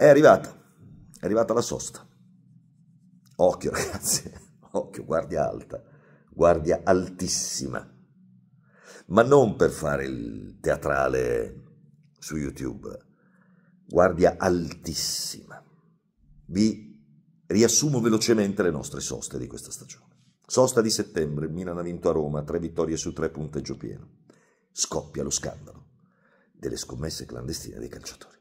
È arrivata, è arrivata la sosta. Occhio ragazzi, occhio, guardia alta, guardia altissima. Ma non per fare il teatrale su YouTube, guardia altissima. Vi riassumo velocemente le nostre soste di questa stagione. Sosta di settembre, Milan ha vinto a Roma, tre vittorie su tre punteggio pieno. Scoppia lo scandalo delle scommesse clandestine dei calciatori.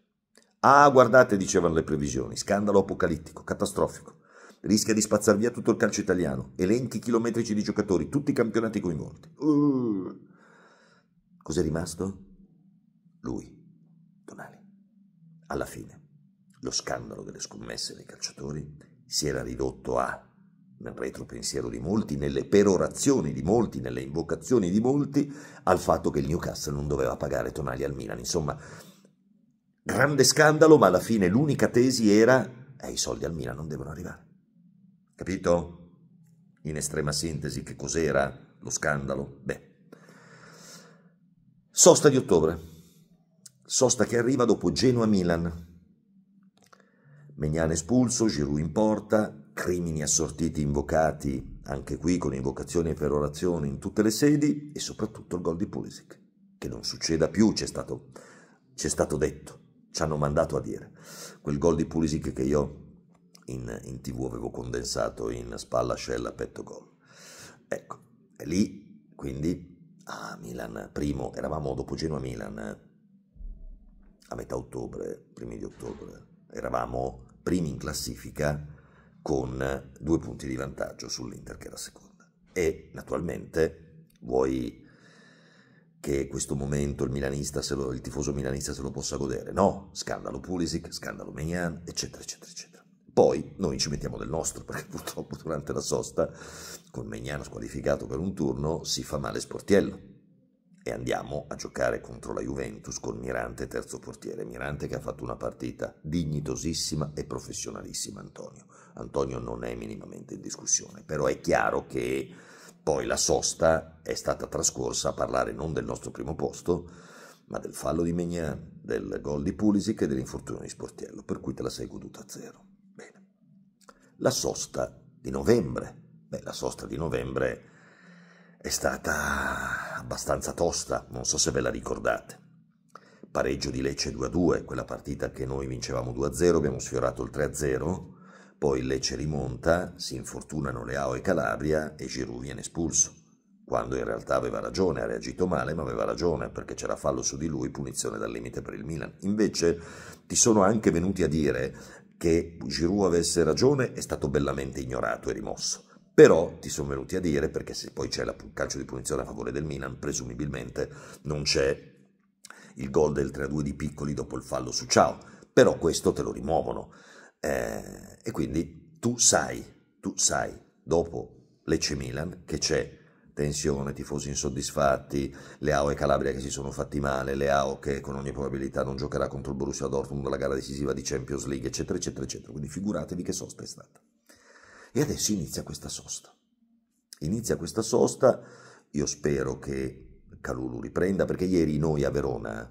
Ah, guardate, dicevano le previsioni, scandalo apocalittico, catastrofico. Rischia di spazzar via tutto il calcio italiano, elenchi chilometrici di giocatori, tutti i campionati coinvolti. Uh. Cos'è rimasto? Lui, Tonali. Alla fine, lo scandalo delle scommesse dei calciatori si era ridotto a, nel retropensiero di molti, nelle perorazioni di molti, nelle invocazioni di molti, al fatto che il Newcastle non doveva pagare Tonali al Milan. Insomma, Grande scandalo, ma alla fine l'unica tesi era eh, i soldi al Milan non devono arrivare. Capito? In estrema sintesi che cos'era lo scandalo? Beh. Sosta di ottobre. Sosta che arriva dopo Genoa-Milan. Megnane espulso, Giroud in porta, crimini assortiti invocati anche qui con invocazioni e perorazioni in tutte le sedi e soprattutto il gol di Pulisic, che non succeda più, c'è stato, c'è stato detto ci hanno mandato a dire. Quel gol di Pulisic che io in, in tv avevo condensato in spalla, scella, petto, gol. Ecco, è lì, quindi, a ah, Milan, primo, eravamo dopo Genoa-Milan, a metà ottobre, primi di ottobre, eravamo primi in classifica con due punti di vantaggio sull'Inter che era seconda. E, naturalmente, vuoi che questo momento il, milanista lo, il tifoso milanista se lo possa godere. No, scandalo Pulisic, scandalo Mignan, eccetera, eccetera, eccetera. Poi noi ci mettiamo del nostro, perché purtroppo durante la sosta, con Megnano squalificato per un turno, si fa male Sportiello. E andiamo a giocare contro la Juventus con Mirante terzo portiere. Mirante che ha fatto una partita dignitosissima e professionalissima, Antonio. Antonio non è minimamente in discussione, però è chiaro che poi la sosta è stata trascorsa a parlare non del nostro primo posto, ma del fallo di Megnan, del gol di Pulisic e dell'infortunio di Sportiello, per cui te la sei goduta a zero. Bene. La sosta di novembre. Beh, la sosta di novembre è stata abbastanza tosta, non so se ve la ricordate. Pareggio di Lecce 2-2, quella partita che noi vincevamo 2-0, abbiamo sfiorato il 3-0 poi Lecce rimonta, si infortunano Leao e Calabria e Giroud viene espulso. Quando in realtà aveva ragione, ha reagito male, ma aveva ragione perché c'era fallo su di lui, punizione dal limite per il Milan. Invece ti sono anche venuti a dire che Giroud avesse ragione è stato bellamente ignorato e rimosso. Però ti sono venuti a dire, perché se poi c'è il calcio di punizione a favore del Milan, presumibilmente non c'è il gol del 3-2 di Piccoli dopo il fallo su Ciao. Però questo te lo rimuovono. Eh, e quindi tu sai, tu sai, dopo Lecce Milan, che c'è tensione, tifosi insoddisfatti, Leao e Calabria che si sono fatti male, Leao che con ogni probabilità non giocherà contro il Borussia Dortmund nella gara decisiva di Champions League, eccetera, eccetera, eccetera. Quindi figuratevi che sosta è stata. E adesso inizia questa sosta. Inizia questa sosta, io spero che Calulu riprenda, perché ieri noi a Verona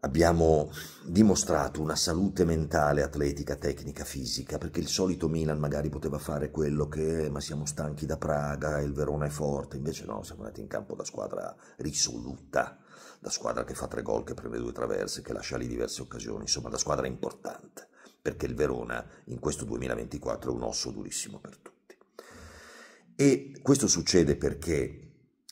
abbiamo dimostrato una salute mentale, atletica, tecnica, fisica, perché il solito Milan magari poteva fare quello che ma siamo stanchi da Praga, il Verona è forte, invece no, siamo andati in campo da squadra risoluta, da squadra che fa tre gol, che prende due traverse, che lascia lì diverse occasioni, insomma da squadra importante, perché il Verona in questo 2024 è un osso durissimo per tutti. E questo succede perché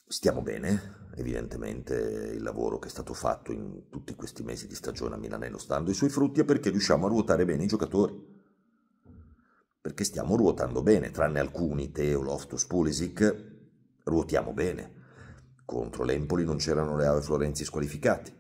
stiamo bene, evidentemente il lavoro che è stato fatto in tutti questi mesi di stagione a Milanello sta dando i suoi frutti è perché riusciamo a ruotare bene i giocatori. Perché stiamo ruotando bene, tranne alcuni, Teo, Loftus, Pulisic, ruotiamo bene. Contro l'Empoli non c'erano Leao e Florenzi squalificati.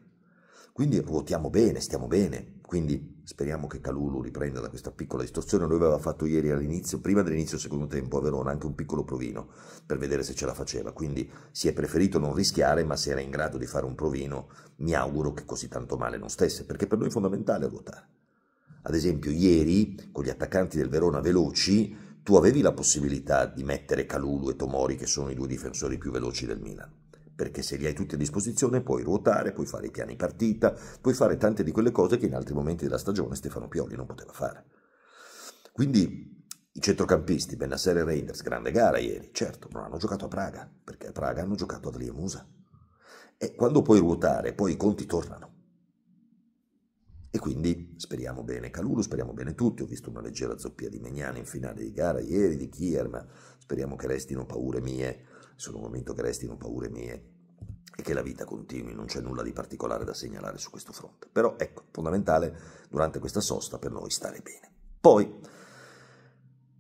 Quindi ruotiamo bene, stiamo bene. Quindi Speriamo che Calulu riprenda da questa piccola distorsione. Lui aveva fatto ieri all'inizio, prima dell'inizio del secondo tempo a Verona, anche un piccolo provino per vedere se ce la faceva. Quindi si è preferito non rischiare, ma se era in grado di fare un provino, mi auguro che così tanto male non stesse, perché per noi è fondamentale ruotare. Ad esempio, ieri con gli attaccanti del Verona veloci, tu avevi la possibilità di mettere Calulu e Tomori, che sono i due difensori più veloci del Milan perché se li hai tutti a disposizione puoi ruotare, puoi fare i piani partita, puoi fare tante di quelle cose che in altri momenti della stagione Stefano Pioli non poteva fare. Quindi i centrocampisti, Benasser e Reinders, grande gara ieri, certo, non hanno giocato a Praga, perché a Praga hanno giocato ad Liemusa. E quando puoi ruotare, poi i conti tornano. E quindi speriamo bene Calulu, speriamo bene tutti. Ho visto una leggera zoppia di Megnani in finale di gara ieri, di Kier, ma speriamo che restino paure mie sono un momento che restino paure mie e che la vita continui, non c'è nulla di particolare da segnalare su questo fronte. Però ecco, fondamentale durante questa sosta per noi stare bene. Poi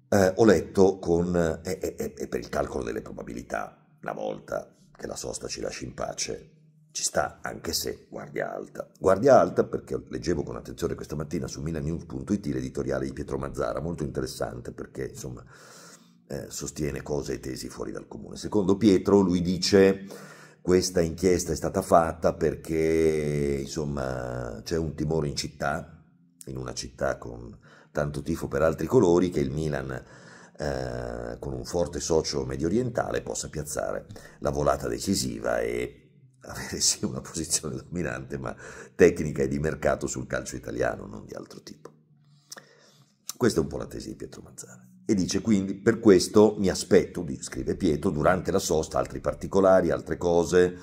eh, ho letto con, e eh eh, eh, eh, per il calcolo delle probabilità, una volta che la sosta ci lasci in pace, ci sta anche se guardia alta. Guardia alta perché leggevo con attenzione questa mattina su milanews.it l'editoriale di Pietro Mazzara, molto interessante perché insomma eh, sostiene cose e tesi fuori dal comune. Secondo Pietro lui dice questa inchiesta è stata fatta perché insomma c'è un timore in città, in una città con tanto tifo per altri colori, che il Milan eh, con un forte socio medio orientale possa piazzare la volata decisiva e avere sì una posizione dominante ma tecnica e di mercato sul calcio italiano, non di altro tipo. Questa è un po' la tesi di Pietro Manzana. E dice quindi, per questo mi aspetto, scrive Pietro, durante la sosta altri particolari, altre cose,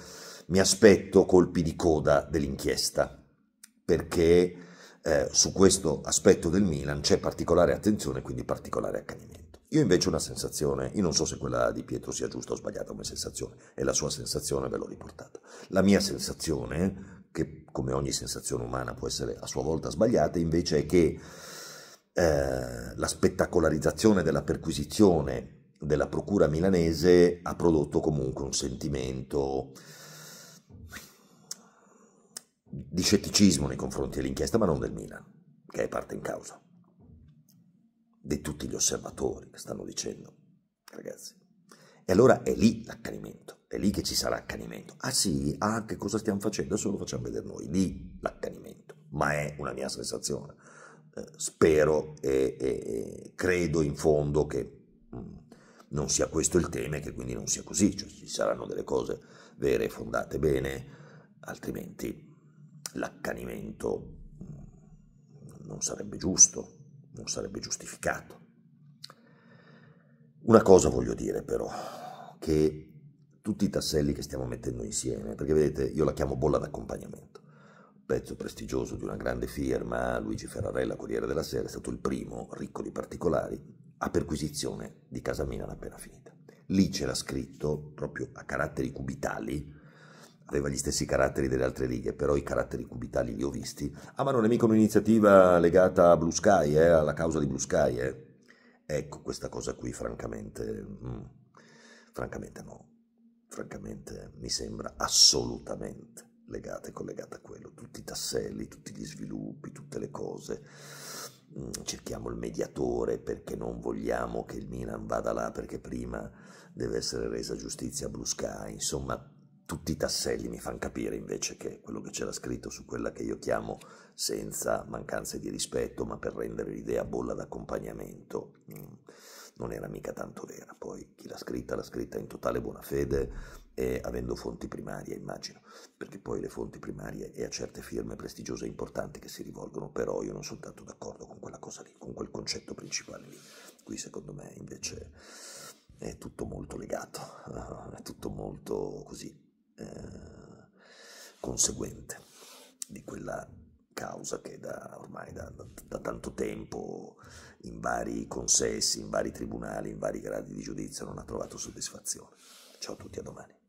mi aspetto colpi di coda dell'inchiesta, perché eh, su questo aspetto del Milan c'è particolare attenzione, e quindi particolare accanimento. Io invece ho una sensazione, io non so se quella di Pietro sia giusta o sbagliata come sensazione, è la sua sensazione, ve l'ho riportata. La mia sensazione, che come ogni sensazione umana può essere a sua volta sbagliata, invece è che eh, la spettacolarizzazione della perquisizione della procura milanese ha prodotto comunque un sentimento di scetticismo nei confronti dell'inchiesta, ma non del Milan, che è parte in causa, di tutti gli osservatori che stanno dicendo, ragazzi. E allora è lì l'accanimento, è lì che ci sarà accanimento. Ah sì, ah che cosa stiamo facendo? Adesso lo facciamo vedere noi, lì l'accanimento, ma è una mia sensazione spero e, e, credo in fondo che mm, non sia questo il tema e che quindi non sia così, cioè ci saranno delle cose vere, e fondate bene, altrimenti l'accanimento mm, non sarebbe giusto, non sarebbe giustificato. Una cosa voglio dire però, che tutti i tasselli che stiamo mettendo insieme, perché vedete io la chiamo bolla d'accompagnamento, pezzo prestigioso di una grande firma, Luigi Ferrarella, Corriere della Sera, è stato il primo, ricco di particolari, a perquisizione di casa Milan appena finita. Lì c'era scritto, proprio a caratteri cubitali, aveva gli stessi caratteri delle altre righe, però i caratteri cubitali li ho visti. Ah, ma non è mica un'iniziativa legata a Blue Sky, eh, alla causa di Blue Sky, eh. Ecco, questa cosa qui, francamente, mm, francamente no. Francamente, mi sembra assolutamente legate e collegate a quello, tutti i tasselli, tutti gli sviluppi, tutte le cose. Mm, cerchiamo il mediatore perché non vogliamo che il Milan vada là perché prima deve essere resa giustizia a Blue Sky. insomma tutti i tasselli mi fanno capire invece che quello che c'era scritto su quella che io chiamo senza mancanze di rispetto, ma per rendere l'idea bolla d'accompagnamento, mm, non era mica tanto vera. Poi chi l'ha scritta l'ha scritta in totale buona fede, e avendo fonti primarie, immagino, perché poi le fonti primarie e a certe firme prestigiose e importanti che si rivolgono, però io non sono tanto d'accordo con quella cosa lì, con quel concetto principale lì. Qui secondo me invece è tutto molto legato, eh, è tutto molto così eh, conseguente di quella causa che da, ormai da, da, da, tanto tempo in vari consessi, in vari tribunali, in vari gradi di giudizio non ha trovato soddisfazione. Ciao a tutti, a domani.